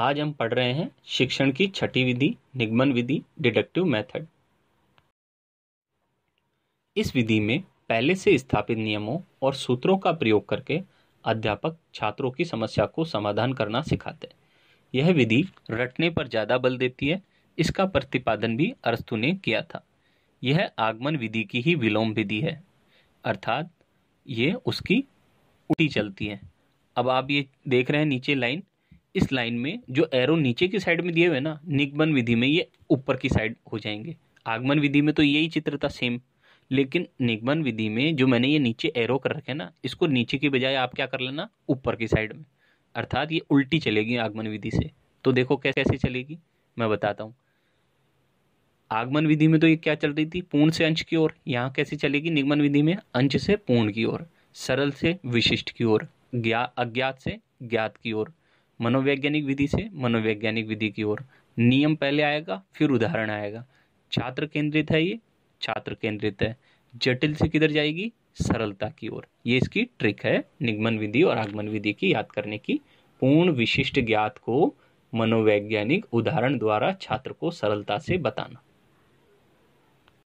आज हम पढ़ रहे हैं शिक्षण की छठी विधि निगमन विधि डिडक्टिव मेथड इस विधि में पहले से स्थापित नियमों और सूत्रों का प्रयोग करके अध्यापक छात्रों की समस्या को समाधान करना सिखाते हैं यह विधि रटने पर ज़्यादा बल देती है इसका प्रतिपादन भी अरस्तु ने किया था यह आगमन विधि की ही विलोम विधि है अर्थात ये उसकी उल्टी चलती है अब आप ये देख रहे हैं नीचे लाइन इस लाइन में जो एरो नीचे की साइड में दिए हुए ना निगमन विधि में ये ऊपर की साइड हो जाएंगे आगमन विधि में तो यही चित्र था सेम लेकिन निगमन विधि में जो मैंने ये नीचे एरो कर रखे ना इसको नीचे की बजाय आप क्या कर लेना ऊपर की साइड में अर्थात ये उल्टी चलेगी आगमन विधि से तो देखो कैसे कैसे चलेगी मैं बताता हूँ आगमन विधि में तो ये क्या चल रही थी पूर्ण से अंश की ओर यहाँ कैसे चलेगी निगमन विधि में अंश से पूर्ण की ओर सरल से विशिष्ट की ओर ज्ञा अज्ञात से ज्ञात की ओर मनोवैज्ञानिक विधि से मनोवैज्ञानिक विधि की ओर नियम पहले आएगा फिर उदाहरण आएगा छात्र केंद्रित है ये छात्र केंद्रित है जटिल से किधर जाएगी सरलता की ओर ये इसकी ट्रिक है निगमन विधि और आगमन विधि की याद करने की पूर्ण विशिष्ट ज्ञात को मनोवैज्ञानिक उदाहरण द्वारा छात्र को सरलता से बताना